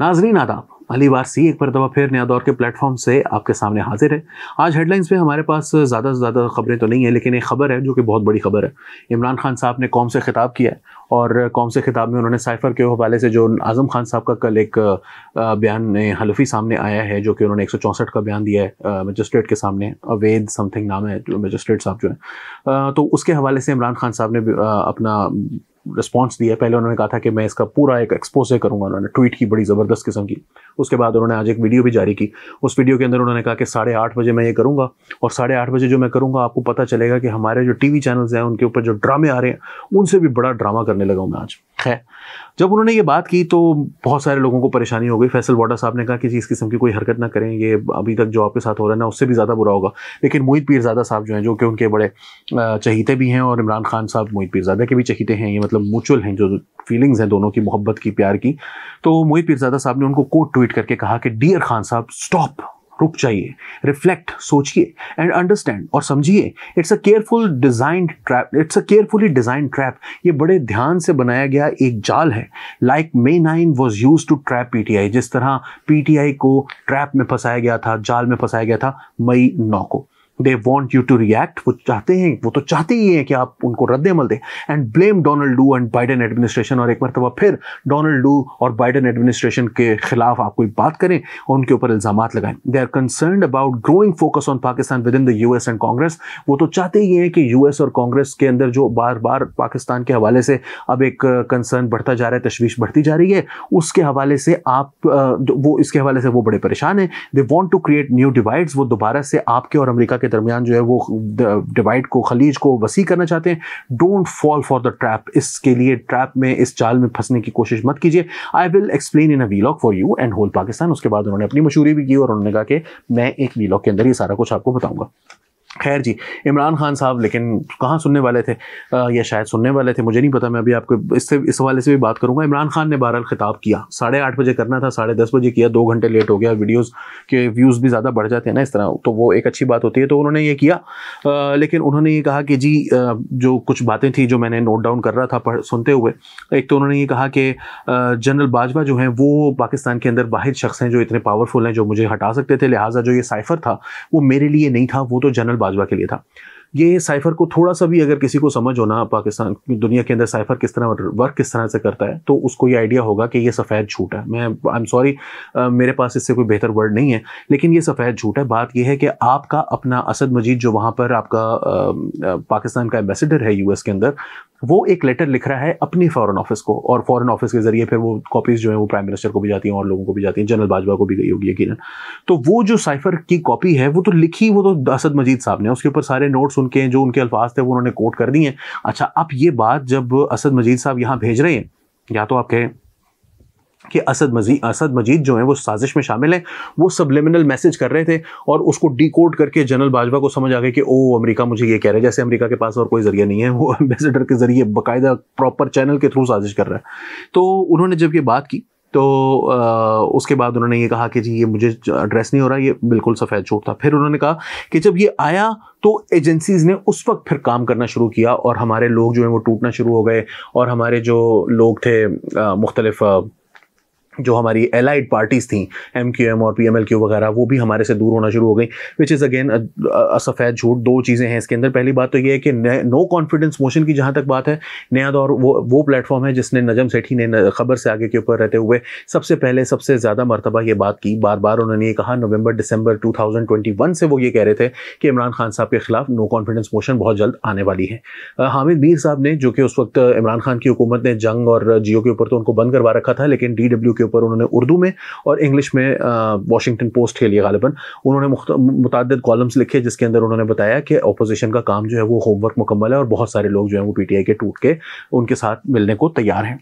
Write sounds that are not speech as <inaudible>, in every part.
नाजरीन आदाब अली बार सी एक मरतबा फिर नया दौर के प्लेटफॉर्म से आपके सामने हाजिर है आज हेडलाइंस में हमारे पास ज़्यादा से ज़्यादा खबरें तो नहीं है लेकिन एक खबर है जो कि बहुत बड़ी खबर है इमरान खान साहब ने कौम से खिताब किया है और कौम से खिताब में उन्होंने साइफर के हवाले से जो आज़म खान साहब का कल एक बयान हलफी सामने आया है जो कि उन्होंने एक का बयान दिया है मजिस्ट्रेट के सामने अवैध समथिंग नाम है मजिस्ट्रेट साहब जो है तो उसके हवाले से इमरान खान साहब ने अपना रिस्पॉन्स दिया पहले उन्होंने कहा था कि मैं इसका पूरा एक एक्सपोजर करूंगा उन्होंने ट्वीट की बड़ी ज़बरदस्त किस्म की उसके बाद उन्होंने आज एक वीडियो भी जारी की उस वीडियो के अंदर उन्होंने कहा कि साढ़े आठ बजे मैं ये करूँगा और साढ़े आठ बजे जो मैं करूँगा आपको पता चलेगा कि हमारे जो टी वी चैनल्स हैं उनके ऊपर जो ड्रामे आ रहे हैं उनसे भी बड़ा ड्रामा करने लगा हूँ मैं आज खैर जब उन्होंने ये बात की तो बहुत सारे लोगों को परेशानी हो गई फैसल वाडा साहब ने कहा कि जी इस किस्म की कोई हरकत ना करें ये अभी तक जो आपके साथ हो रहा है ना उससे भी ज़्यादा बुरा होगा लेकिन मोहित पीरजादा साहब जो हैं जो कि उनके बड़े चहीते भी हैं और इमरान खान साहब मोहित पीरजादा के भी चहीते हैं ये मतलब म्यूचुअल हैं जो फीलिंग्स हैं दोनों की मोहब्बत की प्यार की तो मोहित पीरजादा साहब ने उनको कोट ट्वीट करके कहा कि डियर खान साहब स्टॉप रुक जाइए रिफ्लेक्ट सोचिए एंड अंडरस्टैंड और समझिए it's a careful designed trap it's a carefully design trap ये बड़े ध्यान से बनाया गया एक जाल है like May nine was use to trap PTI जिस तरह पीटीआई को ट्रैप में फंसाया गया था जाल में फंसाया गया था मई नौ को they want you to react वो चाहते हैं वो तो चाहते ही हैं कि आप उनको रद्द अमल दें and blame Donald Lu and Biden administration और एक मरतबा फिर डोनाल्ड डू और बाइडन एडमिनिस्ट्रेशन के खिलाफ आप कोई बात करें और उनके ऊपर इल्जाम लगाएं they are concern about growing focus on Pakistan within the U S and Congress वो तो चाहते ही हैं कि यू एस और कांग्रेस के अंदर जो बार बार पाकिस्तान के हवाले से अब एक कंसर्न बढ़ता जा रहा है तशवीश बढ़ती जा रही है उसके हवाले से आप वो इसके हवाले से वो बड़े परेशान हैं they want to create new divides वो दोबारा से आपके और अमरीका के के दरमियान जो है वो डिवाइड को खलीज को वसी करना चाहते हैं don't fall for the trap इसके लिए ट्रैप में इस चाल में फंसने की कोशिश मत कीजिए I will explain in a vlog for you and whole Pakistan उसके बाद उन्होंने अपनी मशहूरी भी की और उन्होंने कहा कि मैं एक वीलॉग के अंदर ये सारा कुछ आपको बताऊंगा खैर जी इमरान खान साहब लेकिन कहाँ सुनने वाले थे आ, या शायद सुनने वाले थे मुझे नहीं पता मैं अभी आपको इससे इस हवाले से भी बात करूँगा इमरान खान ने बहरहाल खिताब किया साढ़े आठ बजे करना था साढ़े दस बजे किया दो घंटे लेट हो गया वीडियोज़ के व्यूज़ भी ज़्यादा बढ़ जाते हैं ना इस तरह तो वो एक अच्छी बात होती है तो उन्होंने ये किया आ, लेकिन उन्होंने ये कहा कि जी आ, जो कुछ बातें थी जो मैंने नोट डाउन कर रहा था सुनते हुए एक तो उन्होंने ये कहा कि जनरल बाजवा जो हैं वो पाकिस्तान के अंदर बाहर शख्स हैं जो इतने पावरफुल हैं जो मुझे हटा सकते थे लिहाजा जो ये साइफर था वो मेरे लिए नहीं था वो तो जनरल बाजवा के लिए था ये साइफर को थोड़ा सा भी अगर किसी को समझ हो ना पाकिस्तान दुनिया के अंदर साइफर किस तरह वर्क किस तरह से करता है तो उसको ये आइडिया होगा कि ये सफ़ेद झूठ है मैं आई एम सॉरी मेरे पास इससे कोई बेहतर वर्ड नहीं है लेकिन ये सफ़ेद झूठ है बात ये है कि आपका अपना असद मजीद जो वहाँ पर आपका आ, आ, पाकिस्तान का एम्बेसडर है यू के अंदर वो एक लेटर लिख रहा है अपने फॉरेन ऑफिस को और फॉरेन ऑफिस के जरिए फिर वो कॉपीज जो है वो प्राइम मिनिस्टर को भी जाती हैं और लोगों को भी जाती हैं जनरल बाजवा को भी गई होगी यकीन तो वो जो साइफर की कॉपी है वो तो लिखी वो तो असद मजीद साहब ने उसके ऊपर सारे नोट्स उनके हैं जो उनके अल्फाज थे वो उन्होंने कोट कर दिए अच्छा अब ये बात जब असद मजीद साहब यहाँ भेज रहे हैं या तो आप कहें कि असद मजीद असद मजीद जो हैं वो साजिश में शामिल हैं वो सबलिमिनल मैसेज कर रहे थे और उसको कोड करके जनरल बाजवा को समझ आ गया कि ओ अमेरिका मुझे ये कह रहा है जैसे अमेरिका के पास और कोई ज़रिया नहीं है वो एम्बेसडर के ज़रिए बाकायदा प्रॉपर चैनल के थ्रू साजिश कर रहा है तो उन्होंने जब ये बात की तो आ, उसके बाद उन्होंने ये कहा कि जी ये मुझे एड्रेस नहीं हो रहा ये बिल्कुल सफ़ेद झूठ था फिर उन्होंने कहा कि जब ये आया तो एजेंसीज़ ने उस वक्त फिर काम करना शुरू किया और हमारे लोग जो हैं वो टूटना शुरू हो गए और हमारे जो लोग थे मुख्तलिफ़ जो हमारी एलाइड पार्टीज़ थी एम क्यू एम और पी एम एल क्यू वगैरह वो भी हमारे से दूर होना शुरू हो गई विच इज़ अगेन असफेद झूठ दो चीज़ें हैं इसके अंदर पहली बात तो ये है कि नो कॉन्फिडेंस मोशन की जहाँ तक बात है नया दौर वो वो प्लेटफॉर्म है जिसने नजम सेठी ने खबर से आगे के ऊपर रहते हुए सबसे पहले सबसे ज़्यादा मरतबा ये बात की बार बार उन्होंने ये कहा नवंबर दिसंबर वन से वो ये कह रहे थे कि इमरान खान साहब के खिलाफ नो कॉन्फिडेंस मोशन बहुत जल्द आने वाली है हामिद मीर साहब ने जो कि उस वक्त इमरान खान की हुकूमत ने जंग और जियो के ऊपर तो उनको बंद करवा रखा था लेकिन डी डब्ल्यू के ऊपर उन्होंने उर्दू में और इंग्लिश में वाशिंगटन पोस्ट के लिए गालिबा उन्होंने मुतद कॉलम्स लिखे जिसके अंदर उन्होंने बताया कि अपोजिशन का काम जो है वो होमवर्क मुकम्मल है और बहुत सारे लोग जो है वो पी के टूट के उनके साथ मिलने को तैयार हैं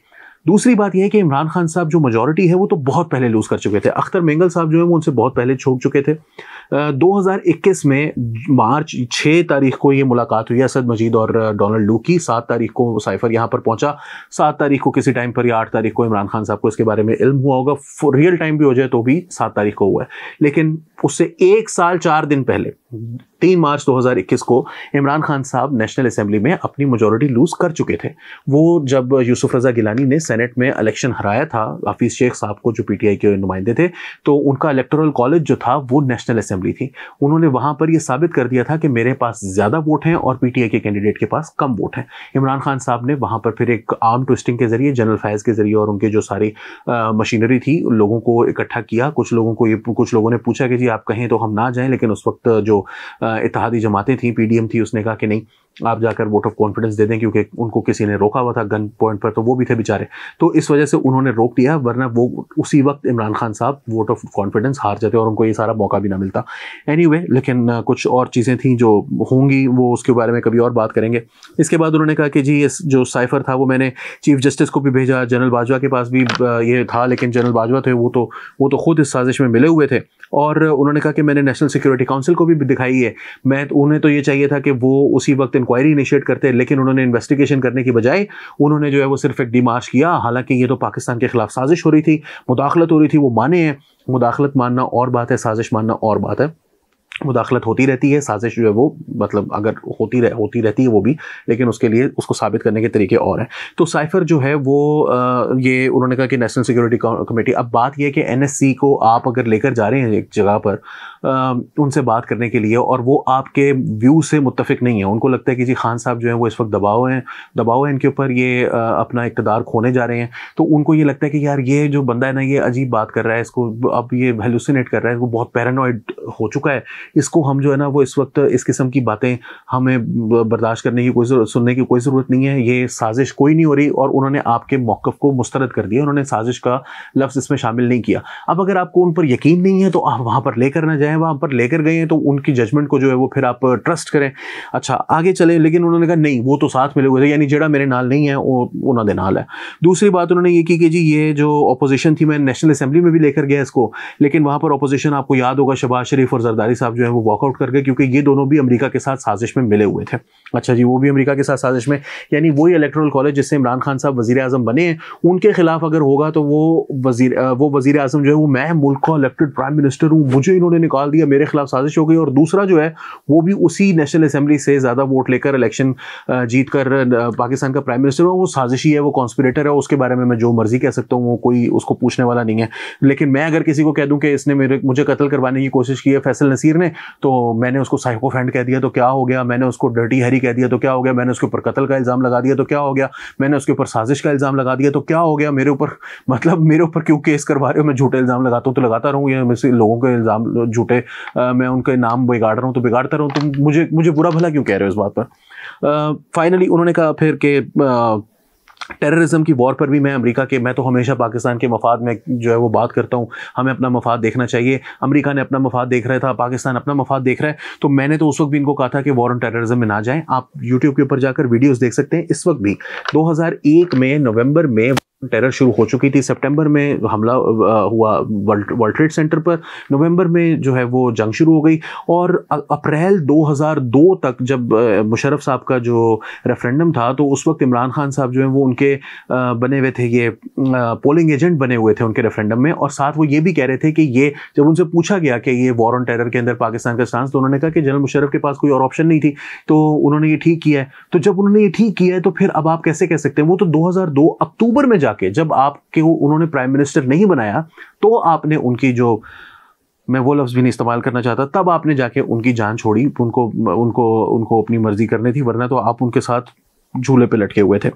दूसरी बात यह है कि इमरान खान साहब जो मेजोरिटी है वो तो बहुत पहले लूज़ कर चुके थे अख्तर मेंगल साहब जो है वो उनसे बहुत पहले छोड़ चुके थे दो हज़ार इक्कीस में मार्च छः तारीख को ये मुलाकात हुई असद मजीद और डोनाल्ड लू की सात तारीख को साइफर यहाँ पर पहुँचा सात तारीख को किसी टाइम पर या आठ तारीख को इमरान खान साहब को इसके बारे में इल्म हुआ होगा रियल टाइम भी हो जाए तो भी सात तारीख को हुआ है लेकिन उससे एक साल चार दिन पहले तीन मार्च 2021 को इमरान खान साहब नेशनल असेंबली में अपनी मेजोरिटी लूज़ कर चुके थे वो जब यूसुफ रज़ा गिलानी ने सेनेट में इलेक्शन हराया था हाफिज़ शेख साहब को जो पीटीआई के नुमाइंदे थे तो उनका इलेक्टोरल कॉलेज जो था वो नेशनल असेंबली थी उन्होंने वहाँ पर यह साबित कर दिया था कि मेरे पास ज़्यादा वोट हैं और पी के कैंडिडेट के पास कम वोट हैं इमरान खान साहब ने वहाँ पर फिर एक आर्म ट्विस्टिंग के ज़रिए जनरल फैज़ के ज़रिए और उनके जो सारी मशीनरी थी लोगों को इकट्ठा किया कुछ लोगों को ये कुछ लोगों ने पूछा कि जी आप कहें तो हम ना जाएं लेकिन उस वक्त जो इतिहादी जमातें थी पीडीएम थी उसने कहा कि नहीं आप जाकर वोट ऑफ कॉन्फिडेंस दे दें क्योंकि उनको किसी ने रोका हुआ था गन पॉइंट पर तो वो भी थे बेचारे तो इस वजह से उन्होंने रोक दिया वरना वो उसी वक्त इमरान खान साहब वोट ऑफ कॉन्फिडेंस हार जाते और उनको ये सारा मौका भी ना मिलता एनी anyway, लेकिन कुछ और चीज़ें थी जो होंगी वो उसके बारे में कभी और बात करेंगे इसके बाद उन्होंने कहा कि जी ये जो साइफर था वो मैंने चीफ जस्टिस को भी भेजा जनरल बाजवा के पास भी ये था लेकिन जनरल बाजवा थे वो तो वो तो खुद इस साजिश में मिले हुए थे और उन्होंने कहा कि मैंने नेशनल सिक्योरिटी काउंसिल को भी दिखाई है मैं तो उन्हें तो ये चाहिए था कि वो उसी वक्त इंक्वायरी इनिशिएट करते लेकिन उन्होंने इन्वेस्टिगेशन करने की बजाय उन्होंने जो है वो सिर्फ एक डिमार्च किया हालांकि ये तो पाकिस्तान के खिलाफ साजिश हो रही थी मुदाखलत हो रही थी वो माने हैं मुदाखलत मानना और बात है साजिश मानना और बात है मुदाखलत होती रहती है साजिश जो है वो मतलब अगर होती रह, होती रहती है वो भी लेकिन उसके लिए उसको साबित करने के तरीके और हैं तो साइफर जो है वो आ, ये उन्होंने कहा कि नेशनल सिक्योरिटी कमेटी अब बात यह है कि एनएससी को आप अगर लेकर जा रहे हैं एक जगह पर आ, उनसे बात करने के लिए और वो आपके व्यू से मुतफिक नहीं है उनको लगता है कि जी खान साहब जो है वो इस वक्त दबाव हैं दबाव है इनके ऊपर ये आ, अपना इकतदार खोने जा रहे हैं तो उनको ये लगता है कि यार ये जो बंदा है ना ये अजीब बात कर रहा है इसको अब ये हेलुसिनेट कर रहा है वो बहुत पैरानॉइड हो चुका है इसको हम जो है ना वो इस वक्त इस किस्म की बातें हमें बर्दाश्त करने की कोई सुनने की कोई ज़रूरत नहीं है ये साजिश कोई नहीं हो रही और उन्होंने आपके मौक़ को मुस्तरद कर दिया उन्होंने साजिश का लफ्ज़ इसमें शामिल नहीं किया अब अगर आपको उन पर यकीन नहीं है तो आप वहाँ पर लेकर ना जाएँ वहाँ पर लेकर गए हैं तो उनकी जजमेंट को जो है वो फिर आप ट्रस्ट करें अच्छा आगे चले लेकिन उन्होंने कहा नहीं वो तो साथ मिले हुए थे यानी जड़ा मेरे नाल नहीं है वो उन्होंने नाल है दूसरी बात उन्होंने ये की कि जी ये जो अपोजिशन थी मैं नेशनल असम्बली में भी लेकर गया इसको लेकिन वहाँ पर अपोजिशन आपको याद होगा शबाज शरीफ और जरदारी साहब जो है वो वॉकआउट कर गए क्योंकि ये दोनों भी अमेरिका के साथ साजिश में मिले हुए थे अच्छा जी वो भी अमेरिका के साथ साजिश में यानी वही इलेक्ट्रल कॉलेज जिससे इमरान खान साहब वजी अजम बने हैं उनके खिलाफ अगर होगा तो वो वजी वो वजी अजम जो है वो मैं मुल्क का इलेक्टेड प्राइम मिनिस्टर हूँ मुझे इन्होंने निकाल दिया मेरे खिलाफ साजिश हो गई और दूसरा जो है वो भी उसी नेशनल असम्बली से ज़्यादा वोट लेकर इलेक्शन जीत कर पाकिस्तान का प्राइम मिनिस्टर वो साजिश ही है वो कॉन्स्परेटर है उसके बारे में मैं जो मर्जी कह सकता हूँ वो कोई उसको पूछने वाला नहीं है लेकिन मैं अगर किसी को कह दूँ कि इसने मेरे मुझे कत्ल करवाने की कोशिश की है फैसल नसीर ने ने तो मैंने उसको साइको फ्रेंड कह दिया तो क्या हो गया मैंने उसको डर्टी हैरी कह दिया तो क्या हो गया मैंने उसके ऊपर कत्ल का इल्ज़ाम लगा दिया तो क्या हो गया मैंने उसके ऊपर साजिश का इल्ज़ाम लगा दिया तो क्या हो गया मेरे ऊपर <laughs> मतलब मेरे ऊपर क्यों केस करवा रहे हो मैं झूठे इल्ज़ाम लगाता हूँ तो लगाता रहूँ या मैं लोगों के इल्ज़ाम झूठे मैं उनके नाम बिगाड़ रहा हूँ तो बिगाड़ता रहूँ तो मुझे मुझे बुरा भला क्यों कह रहे हो इस बात पर फाइनली उन्होंने कहा फिर कि टेररिज्म की वॉर पर भी मैं अमेरिका के मैं तो हमेशा पाकिस्तान के मफाद में जो है वो बात करता हूँ हमें अपना मफाद देखना चाहिए अमेरिका ने अपना मफाद देख रहा था पाकिस्तान अपना मफाद देख रहा है तो मैंने तो उस वक्त भी इनको कहा था कि वॉर ऑन टेररिज्म में ना जाएं आप यूट्यूब के ऊपर जाकर वीडियोज़ देख सकते हैं इस वक्त भी दो में नवम्बर में टेरर शुरू हो चुकी थी सितंबर में हमला हुआ वर्ल्ड ट्रेड सेंटर पर नवंबर में जो है वो जंग शुरू हो गई और अप्रैल 2002 तक जब मुशरफ साहब का जो रेफरेंडम था तो उस वक्त इमरान खान साहब जो है वो उनके बने हुए थे ये पोलिंग एजेंट बने हुए थे उनके रेफरेंडम में और साथ वो ये भी कह रहे थे कि ये जब उनसे पूछा गया कि ये वॉर ऑन टेरर के अंदर पाकिस्तान का स्टांस तो उन्होंने कहा कि जनरल मुशरफ के पास कोई और ऑप्शन नहीं थी तो उन्होंने ये ठीक किया है तो जब उन्होंने ये ठीक किया है तो फिर अब आप कैसे कह सकते हैं वो तो दो अक्टूबर में जाके जब आपके उन्होंने प्राइम मिनिस्टर नहीं बनाया तो आपने उनकी जो मैं वो लफ्ज़ भी नहीं इस्तेमाल करना चाहता तब आपने जाके उनकी जान छोड़ी उनको उनको उनको अपनी मर्ज़ी करनी थी वरना तो आप उनके साथ झूले पे लटके हुए थे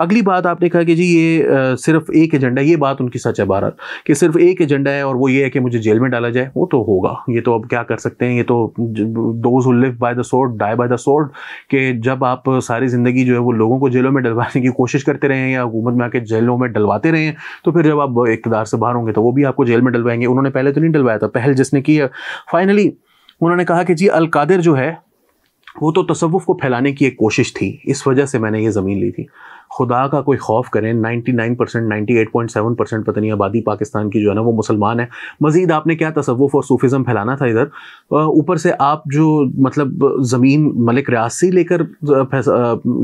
अगली बात आपने कहा कि जी ये आ, सिर्फ एक एजेंडा ये बात उनकी सच है भारत कि सिर्फ एक एजेंडा है और वो ये है कि मुझे जेल में डाला जाए वो तो होगा ये तो अब क्या कर सकते हैं ये तो दो live by the sword die by the sword कि जब आप सारी ज़िंदगी जो है वो लोगों को जेलों में डलवाने की कोशिश करते रहे या हुकूमत में आके जेलों में डलवाते रहे तो फिर जब आप इकदार से बाहर होंगे तो वो भी आपको जेल में डलवाएंगे उन्होंने पहले तो नहीं डलवाया था पहल जिसने की फाइनली उन्होंने कहा कि जी अलकादिर जो है वो तो तसवुफ़ को फैलाने की एक कोशिश थी इस वजह से मैंने ये ज़मीन ली थी खुदा का कोई खौफ करें 99 परसेंट नाइन्टी परसेंट पता नहीं आबादी पाकिस्तान की जो है ना वो मुसलमान है मज़ीद आपने क्या तसवुफ़ और सूफिज़म फैलाना था इधर ऊपर से आप जो मतलब ज़मीन मलिक से लेकर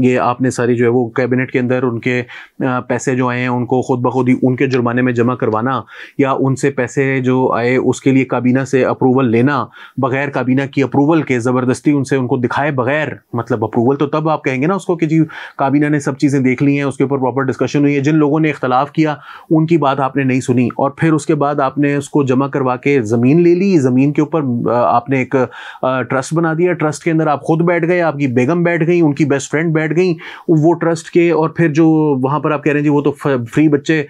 ये आपने सारी जो है वो कैबिनेट के अंदर उनके पैसे जो आए हैं उनको खुद ब खुद ही उनके जुर्माने में जमा करवाना या उनसे पैसे जो आए उसके लिए काबीना से अप्रूवल लेना बगैर काबीना की अप्रूवल के ज़बरदस्ती उनसे उनको दिखाए बगैर मतलब अप्रूवल तो तब आप कहेंगे ना उसको कि जी काबीना ने सब चीज़ें देख ली हैं उसके ऊपर प्रॉपर डिस्कशन हुई है जिन लोगों ने इख्तलाफ किया उनकी बात आपने नहीं सुनी और फिर उसके बाद आपने उसको जमा करवा के ज़मीन ले ली ज़मीन के ऊपर आपने एक ट्रस्ट बना दिया ट्रस्ट के अंदर आप खुद बैठ गए आपकी बेगम बैठ गई उनकी बेस्ट फ्रेंड बैठ गई वो ट्रस्ट के और फिर जो वहाँ पर आप कह रहे हैं जी वो तो फ्री बच्चे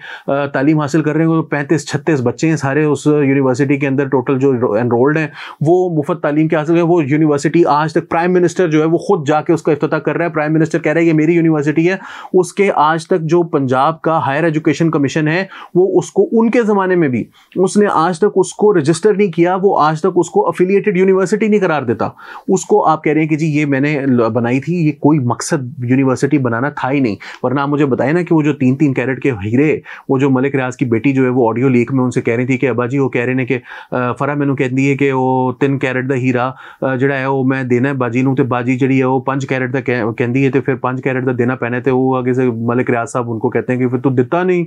तालीम हासिल कर रहे हैं पैंतीस छत्तीस बच्चे हैं सारे उस यूनिवर्सिटी के अंदर टोटल जो एनरोल्ड हैं वो मुफ्त तालीम के हासिल है वो यूनिवर्सिटी आज तक प्राइम मिनिस्टर जो है वो खुद जाके उसका अफ्ताह कर रहा है प्राइम मिनिस्टर कह रहा है ये मेरी यूनिवर्सिटी है उसके आज तक जो पंजाब का हायर एजुकेशन कमीशन है वो उसको उनके ज़माने में भी उसने आज तक उसको रजिस्टर नहीं किया वो आज तक उसको अफिलिएटेड यूनिवर्सिटी नहीं करार देता उसको आप कह रहे हैं कि जी ये मैंने बनाई थी ये कोई मकसद यूनिवर्सिटी बनाना था ही नहीं वरना मुझे बताए ना कि वो जो तीन तीन कैरेट के हीरे वो जो मलिक रियाज की बेटी जो है वो ऑडियो लीक में उनसे कह रही थी कि अबा जी वो कह रहे हैं कि फरा मैनू कहती है कि ਉਹ 3 ਕੈਰਟ ਦਾ ਹੀਰਾ ਜਿਹੜਾ ਹੈ ਉਹ ਮੈਂ ਦੇਣਾ ਬਾਜੀ बाजी ਤੇ जी है वो पांच कैरेट का कह ਕਹਿੰਦੀ है तो फिर 5 कैरेट का देना ਪੈਣਾ ਤੇ वो हुआ किसी मलिक रियाज साहब उनको कहते हैं कि फिर तू दिता नहीं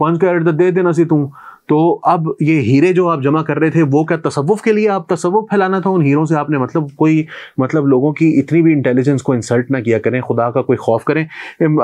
पाँच कैरेट तो दे देना सी तू तो अब ये हीरे जो आप जमा कर रहे थे वो क्या तसव्वुफ के लिए आप तसव्वुफ फैलाना था उन हीरों से आपने मतलब कोई मतलब लोगों की इतनी भी इंटेलिजेंस को इंसल्ट ना किया करें खुदा का कोई खौफ करें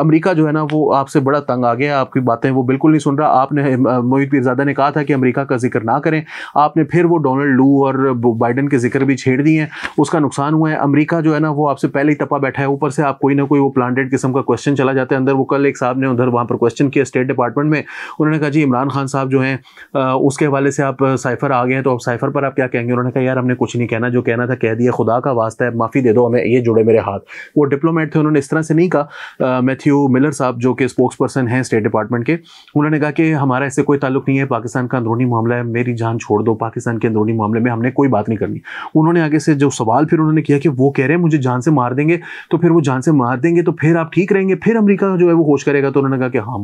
अमेरिका जो है ना वो आपसे बड़ा तंग आ गया आपकी बातें वो बिल्कुल नहीं सुन रहा आपने मोहित पीरजादा ने कहा था कि अमरीका का जिक्र ना करें आपने फिर वो डोनल्ड लू और बाइडन के जिक्र भी छेड़ दिए हैं उसका नुकसान हुआ है अमरीका जो है ना वो आपसे पहले ही तपा बैठा है ऊपर से आप कोई ना कोई वो प्लांटेड किस्म का क्वेश्चन चला जाता है अंदर वो कल एक साहब ने उधर वहाँ पर क्वेश्चन किया स्टेट डिपार्टमेंट में उन्होंने कहा जी इमरान खान साहब जो हैं उसके हवाले से आप साइफ़र आ गए हैं तो आप साइफ़र पर आप क्या कहेंगे उन्होंने कहा यार हमने कुछ नहीं कहना जो कहना था कह दिया खुदा का वास्ता है माफ़ी दे दो हमें ये जुड़े मेरे हाथ वो डिप्लोमेट थे उन्होंने इस तरह से नहीं कहा मैथ्यू मिलर साहब जो कि स्पोक्स पर्सन हैं स्टेट डिपार्टमेंट के उन्होंने कहा कि हमारा इससे कोई ताल्लुक नहीं है पाकिस्तान का अंदरूनी मामला है मेरी जान छोड़ दो पाकिस्तान के अंदरूनी मामले में हमने कोई बात नहीं करनी उन्होंने आगे से जो सवाल फिर उन्होंने किया कि वो कह रहे हैं मुझे जान से मार देंगे तो फिर वो जान से मार देंगे तो फिर आप ठीक रहेंगे फिर अमरीका जो है वो होश करेगा तो उन्होंने कहा कि हाँ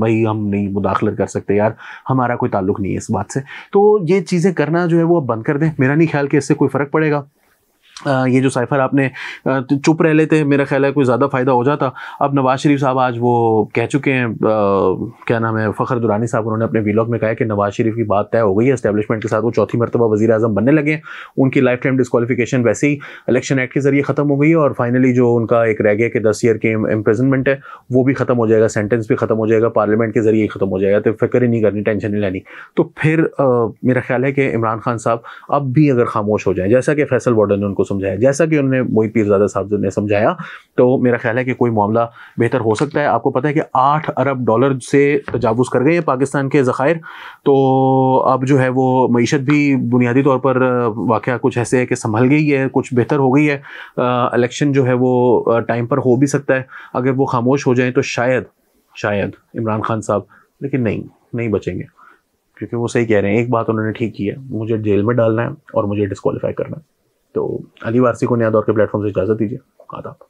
भाई हम नहीं मुदाखलत कर सकते यार हमारा हमारा कोई ताल्लुक नहीं है इस बात से तो ये चीज़ें करना जो है वो अब बंद कर दें मेरा नहीं ख्याल कि इससे कोई फ़र्क पड़ेगा ये जो साइफर आपने तो चुप रह लेते हैं मेरा ख्याल है कोई ज़्यादा फ़ायदा हो जाता अब नवाज़ शरीफ साहब आज वो कह चुके हैं क्या नाम है फ़खर दुरानी साहब उन्होंने अपने वीलॉग में कहा कि नवाज़ शरीफ की बात तय हो गई है इस्टेबलिशमेंट के साथ वो चौथी मरतबा वजी अजम बनने लगे हैं उनकी लाइफ टाइम डिस्कवालिफिकेशन वैसे ही इलेक्शन एक्ट के ज़रिए ख़त्म हो गई है और फाइनली जो उनका एक रह गया कि दस ईयर के इम्प्रेजनमेंट है वो भी ख़त्म हो जाएगा सेंटेंस भी ख़त्म हो जाएगा पार्लियामेंट के ज़रिए ख़त्म हो जाएगा तो फिक्र ही नहीं करनी टेंशन नहीं लेनी तो फिर मेरा ख्याल है कि इमरान खान साहब अब भी अगर खामोश हो जाए जैसा कि फैसल वार्डन ने उनको समझाया जैसा कि उन्होंने मोई पीरजादा साहब ने समझाया तो मेरा ख्याल है कि कोई मामला बेहतर हो सकता है आपको पता है कि आठ अरब डॉलर से तजावुज कर गए हैं पाकिस्तान के ज़खायर तो अब जो है वो मीशत भी बुनियादी तौर पर वाक़ कुछ ऐसे है कि संभल गई है कुछ बेहतर हो गई है इलेक्शन जो है वो टाइम पर हो भी सकता है अगर वो खामोश हो जाए तो शायद शायद इमरान खान साहब लेकिन नहीं नहीं बचेंगे क्योंकि वो सही कह रहे हैं एक बात उन्होंने ठीक की है मुझे जेल में डालना है और मुझे डिस्कवालीफाई करना है तो अली वारसी को नया दौर के प्लेटफॉर्म से इजाज़त दीजिए आदाब